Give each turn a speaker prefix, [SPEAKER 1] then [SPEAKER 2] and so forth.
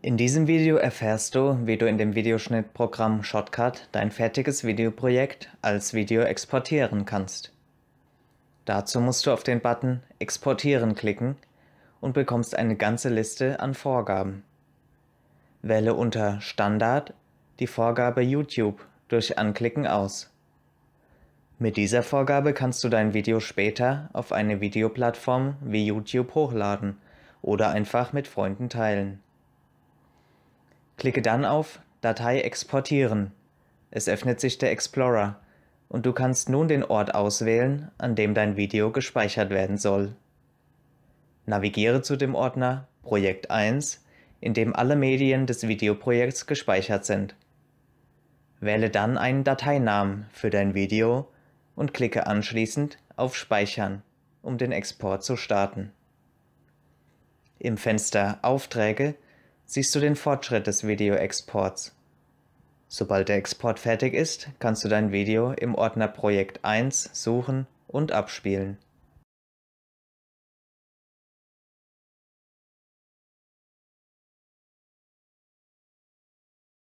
[SPEAKER 1] In diesem Video erfährst du, wie du in dem Videoschnittprogramm Shotcut dein fertiges Videoprojekt als Video exportieren kannst. Dazu musst du auf den Button Exportieren klicken und bekommst eine ganze Liste an Vorgaben. Wähle unter Standard die Vorgabe YouTube durch Anklicken aus. Mit dieser Vorgabe kannst du dein Video später auf eine Videoplattform wie YouTube hochladen oder einfach mit Freunden teilen. Klicke dann auf Datei exportieren. Es öffnet sich der Explorer und du kannst nun den Ort auswählen, an dem dein Video gespeichert werden soll. Navigiere zu dem Ordner Projekt 1, in dem alle Medien des Videoprojekts gespeichert sind. Wähle dann einen Dateinamen für dein Video und klicke anschließend auf Speichern, um den Export zu starten. Im Fenster Aufträge siehst du den Fortschritt des Videoexports. Sobald der Export fertig ist, kannst du dein Video im Ordner Projekt 1 suchen und abspielen